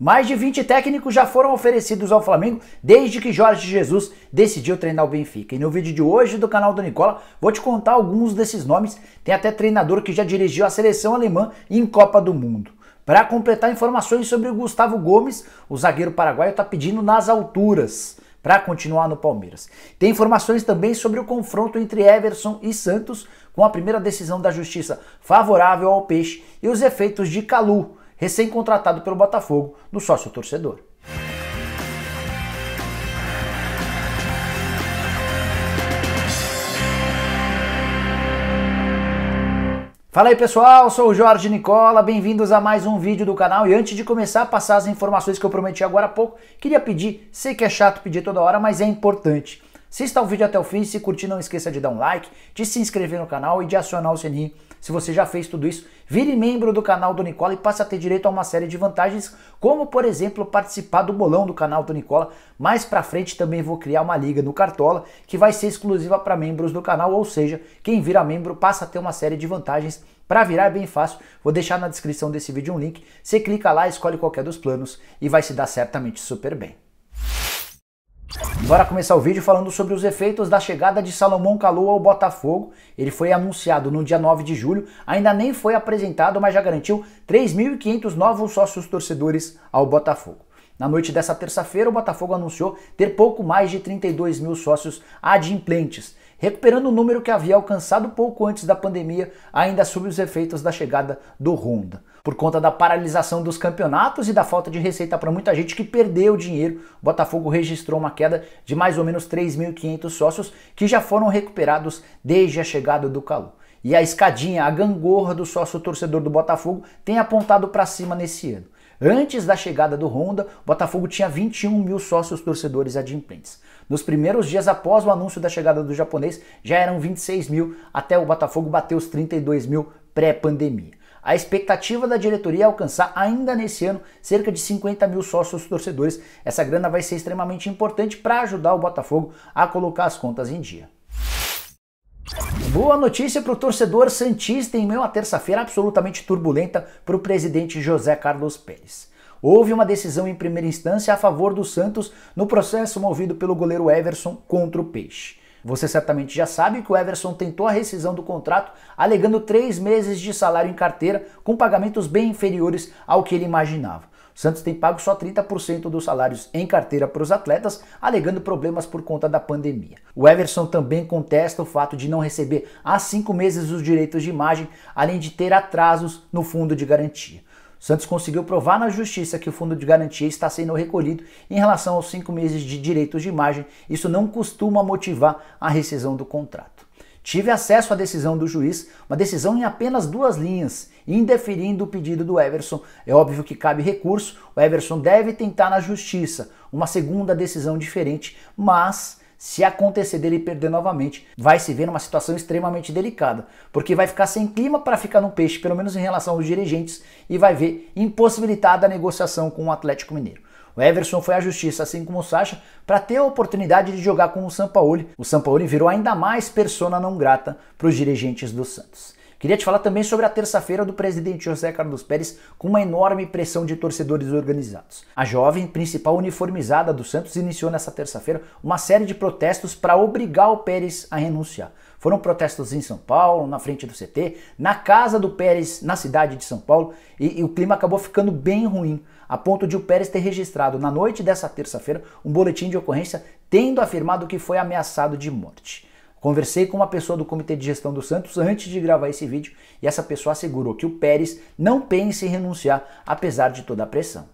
Mais de 20 técnicos já foram oferecidos ao Flamengo desde que Jorge Jesus decidiu treinar o Benfica. E no vídeo de hoje do canal do Nicola, vou te contar alguns desses nomes. Tem até treinador que já dirigiu a seleção alemã em Copa do Mundo. Para completar informações sobre o Gustavo Gomes, o zagueiro paraguaio está pedindo nas alturas para continuar no Palmeiras. Tem informações também sobre o confronto entre Everson e Santos, com a primeira decisão da justiça favorável ao Peixe e os efeitos de Calu recém-contratado pelo Botafogo, do sócio torcedor. Fala aí pessoal, sou o Jorge Nicola, bem-vindos a mais um vídeo do canal e antes de começar a passar as informações que eu prometi agora há pouco, queria pedir, sei que é chato pedir toda hora, mas é importante. Assista o vídeo até o fim, se curtir não esqueça de dar um like, de se inscrever no canal e de acionar o sininho se você já fez tudo isso, vire membro do canal do Nicola e passe a ter direito a uma série de vantagens, como por exemplo participar do bolão do canal do Nicola. Mais para frente também vou criar uma liga no Cartola que vai ser exclusiva para membros do canal, ou seja, quem vira membro passa a ter uma série de vantagens. Para virar é bem fácil, vou deixar na descrição desse vídeo um link. Você clica lá, escolhe qualquer dos planos e vai se dar certamente super bem. Bora começar o vídeo falando sobre os efeitos da chegada de Salomão Kalou ao Botafogo. Ele foi anunciado no dia 9 de julho, ainda nem foi apresentado, mas já garantiu 3.500 novos sócios torcedores ao Botafogo. Na noite dessa terça-feira, o Botafogo anunciou ter pouco mais de 32 mil sócios adimplentes, recuperando o número que havia alcançado pouco antes da pandemia, ainda sob os efeitos da chegada do Honda. Por conta da paralisação dos campeonatos e da falta de receita para muita gente que perdeu dinheiro, o Botafogo registrou uma queda de mais ou menos 3.500 sócios que já foram recuperados desde a chegada do Calu. E a escadinha, a gangorra do sócio torcedor do Botafogo tem apontado para cima nesse ano. Antes da chegada do Honda, Botafogo tinha 21 mil sócios torcedores adimplentes. Nos primeiros dias após o anúncio da chegada do japonês, já eram 26 mil, até o Botafogo bater os 32 mil pré-pandemia. A expectativa da diretoria é alcançar ainda nesse ano cerca de 50 mil sócios torcedores. Essa grana vai ser extremamente importante para ajudar o Botafogo a colocar as contas em dia. Boa notícia para o torcedor Santista em meio à terça-feira absolutamente turbulenta para o presidente José Carlos Pérez houve uma decisão em primeira instância a favor do Santos no processo movido pelo goleiro Everson contra o Peixe. Você certamente já sabe que o Everson tentou a rescisão do contrato, alegando três meses de salário em carteira, com pagamentos bem inferiores ao que ele imaginava. O Santos tem pago só 30% dos salários em carteira para os atletas, alegando problemas por conta da pandemia. O Everson também contesta o fato de não receber há cinco meses os direitos de imagem, além de ter atrasos no fundo de garantia. Santos conseguiu provar na justiça que o fundo de garantia está sendo recolhido em relação aos cinco meses de direitos de imagem. Isso não costuma motivar a rescisão do contrato. Tive acesso à decisão do juiz, uma decisão em apenas duas linhas, indeferindo o pedido do Everson. É óbvio que cabe recurso, o Everson deve tentar na justiça uma segunda decisão diferente, mas se acontecer dele perder novamente, vai se ver numa situação extremamente delicada, porque vai ficar sem clima para ficar no peixe, pelo menos em relação aos dirigentes, e vai ver impossibilitada a negociação com o Atlético Mineiro. O Everson foi à justiça, assim como o Sacha, para ter a oportunidade de jogar com o Sampaoli. O Sampaoli virou ainda mais persona não grata para os dirigentes do Santos. Queria te falar também sobre a terça-feira do presidente José Carlos Pérez com uma enorme pressão de torcedores organizados. A jovem principal uniformizada do Santos iniciou nessa terça-feira uma série de protestos para obrigar o Pérez a renunciar. Foram protestos em São Paulo, na frente do CT, na casa do Pérez, na cidade de São Paulo, e, e o clima acabou ficando bem ruim, a ponto de o Pérez ter registrado na noite dessa terça-feira um boletim de ocorrência tendo afirmado que foi ameaçado de morte. Conversei com uma pessoa do Comitê de Gestão do Santos antes de gravar esse vídeo e essa pessoa assegurou que o Pérez não pensa em renunciar, apesar de toda a pressão.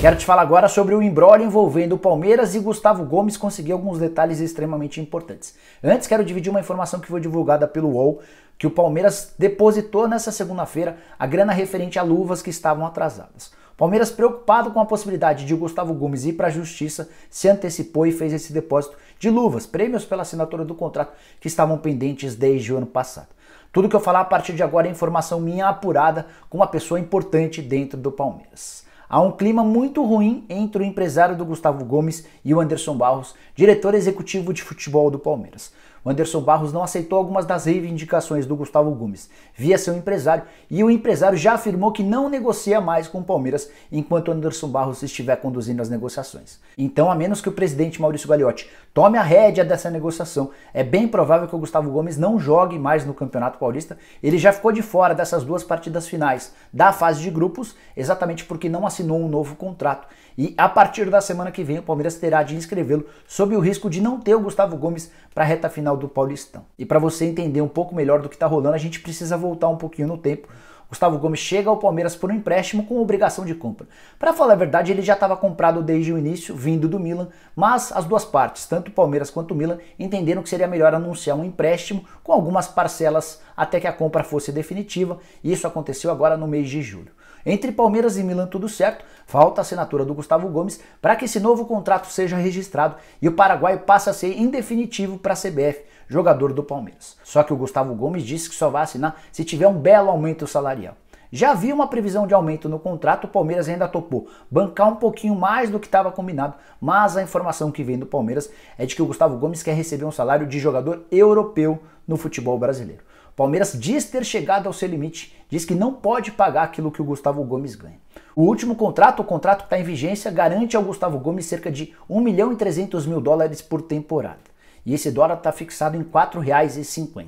Quero te falar agora sobre o embrólio envolvendo o Palmeiras e Gustavo Gomes conseguir alguns detalhes extremamente importantes. Antes, quero dividir uma informação que foi divulgada pelo UOL, que o Palmeiras depositou nessa segunda-feira a grana referente a luvas que estavam atrasadas. Palmeiras, preocupado com a possibilidade de Gustavo Gomes ir para a justiça, se antecipou e fez esse depósito de luvas, prêmios pela assinatura do contrato que estavam pendentes desde o ano passado. Tudo que eu falar a partir de agora é informação minha apurada com uma pessoa importante dentro do Palmeiras. Há um clima muito ruim entre o empresário do Gustavo Gomes e o Anderson Barros, diretor executivo de futebol do Palmeiras. O Anderson Barros não aceitou algumas das reivindicações do Gustavo Gomes via seu empresário e o empresário já afirmou que não negocia mais com o Palmeiras enquanto o Anderson Barros estiver conduzindo as negociações. Então, a menos que o presidente Maurício Gagliotti tome a rédea dessa negociação, é bem provável que o Gustavo Gomes não jogue mais no Campeonato Paulista. Ele já ficou de fora dessas duas partidas finais da fase de grupos, exatamente porque não assinou um novo contrato. E a partir da semana que vem, o Palmeiras terá de inscrevê-lo sob o risco de não ter o Gustavo Gomes para a reta final final do Paulistão. E para você entender um pouco melhor do que está rolando, a gente precisa voltar um pouquinho no tempo. Gustavo Gomes chega ao Palmeiras por um empréstimo com obrigação de compra. Para falar a verdade, ele já estava comprado desde o início, vindo do Milan, mas as duas partes, tanto o Palmeiras quanto o Milan, entenderam que seria melhor anunciar um empréstimo com algumas parcelas até que a compra fosse definitiva, e isso aconteceu agora no mês de julho. Entre Palmeiras e Milan tudo certo, falta a assinatura do Gustavo Gomes para que esse novo contrato seja registrado e o Paraguai passe a ser indefinitivo para a CBF, jogador do Palmeiras. Só que o Gustavo Gomes disse que só vai assinar se tiver um belo aumento salarial. Já havia uma previsão de aumento no contrato, o Palmeiras ainda topou bancar um pouquinho mais do que estava combinado, mas a informação que vem do Palmeiras é de que o Gustavo Gomes quer receber um salário de jogador europeu no futebol brasileiro. O Palmeiras diz ter chegado ao seu limite, diz que não pode pagar aquilo que o Gustavo Gomes ganha. O último contrato, o contrato que está em vigência, garante ao Gustavo Gomes cerca de 1 milhão e 300 mil dólares por temporada. E esse dólar está fixado em R$ 4,50.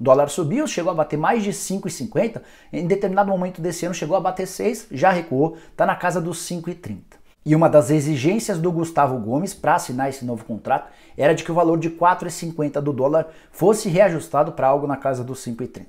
O dólar subiu, chegou a bater mais de 5,50, em determinado momento desse ano chegou a bater 6, já recuou, está na casa dos 5,30. E uma das exigências do Gustavo Gomes para assinar esse novo contrato era de que o valor de 4,50 do dólar fosse reajustado para algo na casa dos 5,30.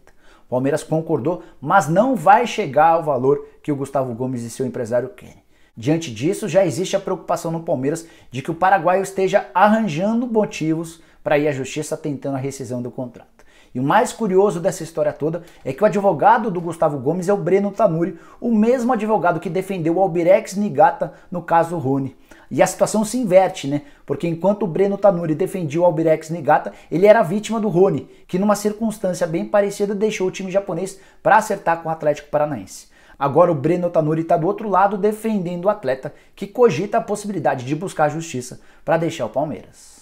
O Palmeiras concordou, mas não vai chegar ao valor que o Gustavo Gomes e seu empresário querem. Diante disso, já existe a preocupação no Palmeiras de que o paraguaio esteja arranjando motivos para ir à justiça tentando a rescisão do contrato. E o mais curioso dessa história toda é que o advogado do Gustavo Gomes é o Breno Tanuri, o mesmo advogado que defendeu o Albirex Nigata no caso Rony. E a situação se inverte, né? Porque enquanto o Breno Tanuri defendia o Albirex Nigata, ele era vítima do Rony, que numa circunstância bem parecida deixou o time japonês para acertar com o Atlético Paranaense. Agora o Breno Tanuri está do outro lado defendendo o atleta que cogita a possibilidade de buscar justiça para deixar o Palmeiras.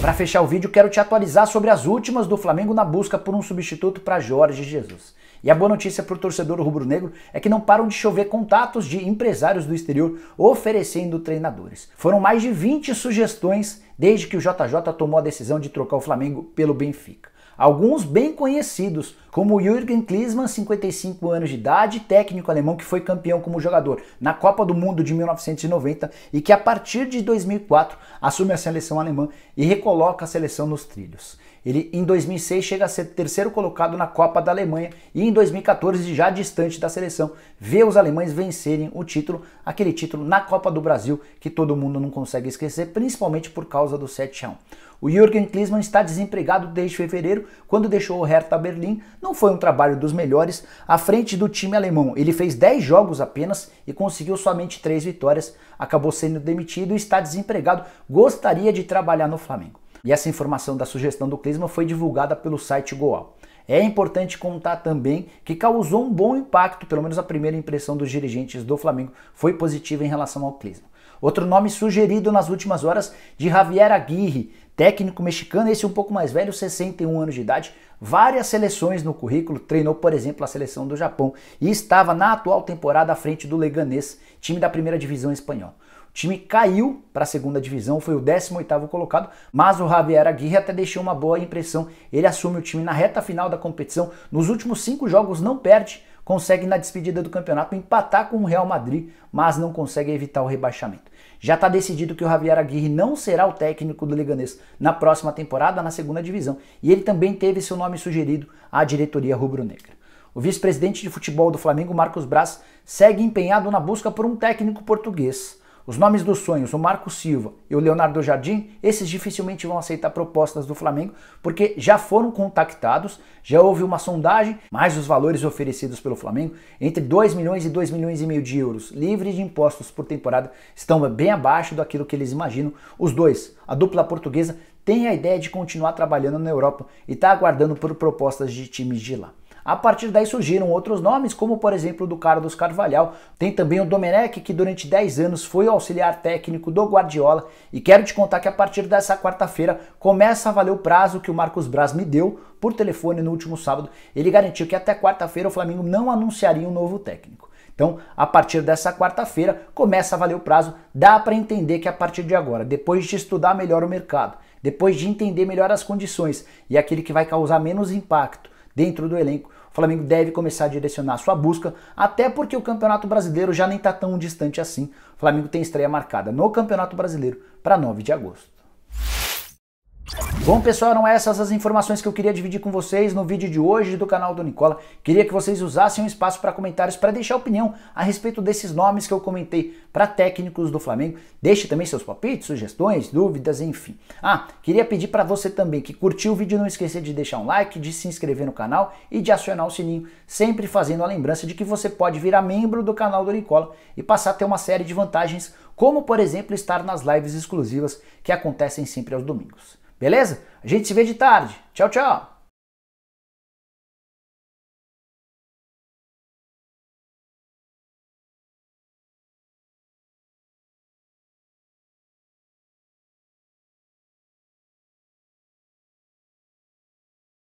Para fechar o vídeo, quero te atualizar sobre as últimas do Flamengo na busca por um substituto para Jorge Jesus. E a boa notícia para o torcedor rubro-negro é que não param de chover contatos de empresários do exterior oferecendo treinadores. Foram mais de 20 sugestões desde que o JJ tomou a decisão de trocar o Flamengo pelo Benfica alguns bem conhecidos, como Jürgen Klinsmann, 55 anos de idade, técnico alemão que foi campeão como jogador na Copa do Mundo de 1990 e que a partir de 2004 assume a seleção alemã e recoloca a seleção nos trilhos. Ele em 2006 chega a ser terceiro colocado na Copa da Alemanha e em 2014 já distante da seleção, vê os alemães vencerem o título, aquele título na Copa do Brasil que todo mundo não consegue esquecer, principalmente por causa do 7 a 1. O Jürgen Klinsmann está desempregado desde fevereiro, quando deixou o Hertha Berlim. Não foi um trabalho dos melhores à frente do time alemão. Ele fez 10 jogos apenas e conseguiu somente 3 vitórias. Acabou sendo demitido e está desempregado. Gostaria de trabalhar no Flamengo. E essa informação da sugestão do Clisma foi divulgada pelo site Goal. É importante contar também que causou um bom impacto, pelo menos a primeira impressão dos dirigentes do Flamengo foi positiva em relação ao Clisma. Outro nome sugerido nas últimas horas de Javier Aguirre, técnico mexicano, esse um pouco mais velho, 61 anos de idade, várias seleções no currículo, treinou, por exemplo, a seleção do Japão e estava na atual temporada à frente do Leganés, time da primeira divisão espanhola. O time caiu para a segunda divisão, foi o 18º colocado, mas o Javier Aguirre até deixou uma boa impressão. Ele assume o time na reta final da competição, nos últimos cinco jogos não perde, consegue na despedida do campeonato empatar com o Real Madrid, mas não consegue evitar o rebaixamento. Já está decidido que o Javier Aguirre não será o técnico do Leganês na próxima temporada na segunda divisão, e ele também teve seu nome sugerido à diretoria rubro-negra. O vice-presidente de futebol do Flamengo, Marcos Braz, segue empenhado na busca por um técnico português. Os nomes dos sonhos, o Marco Silva e o Leonardo Jardim, esses dificilmente vão aceitar propostas do Flamengo, porque já foram contactados, já houve uma sondagem, mais os valores oferecidos pelo Flamengo, entre 2 milhões e 2 milhões e meio de euros, livres de impostos por temporada, estão bem abaixo daquilo que eles imaginam. Os dois, a dupla portuguesa, tem a ideia de continuar trabalhando na Europa e está aguardando por propostas de times de lá. A partir daí surgiram outros nomes, como por exemplo do Carlos Carvalhal. Tem também o Domenech, que durante 10 anos foi auxiliar técnico do Guardiola. E quero te contar que a partir dessa quarta-feira começa a valer o prazo que o Marcos Braz me deu por telefone no último sábado. Ele garantiu que até quarta-feira o Flamengo não anunciaria um novo técnico. Então, a partir dessa quarta-feira começa a valer o prazo. Dá para entender que a partir de agora, depois de estudar melhor o mercado, depois de entender melhor as condições e aquele que vai causar menos impacto dentro do elenco. O Flamengo deve começar a direcionar a sua busca, até porque o Campeonato Brasileiro já nem está tão distante assim. O Flamengo tem estreia marcada no Campeonato Brasileiro para 9 de agosto. Bom pessoal, eram essas as informações que eu queria dividir com vocês no vídeo de hoje do canal do Nicola. Queria que vocês usassem o um espaço para comentários para deixar opinião a respeito desses nomes que eu comentei para técnicos do Flamengo. Deixe também seus palpites, sugestões, dúvidas, enfim. Ah, queria pedir para você também que curtiu o vídeo não esquecer de deixar um like, de se inscrever no canal e de acionar o sininho, sempre fazendo a lembrança de que você pode virar membro do canal do Nicola e passar a ter uma série de vantagens, como por exemplo estar nas lives exclusivas que acontecem sempre aos domingos. Beleza? A gente se vê de tarde. Tchau, tchau!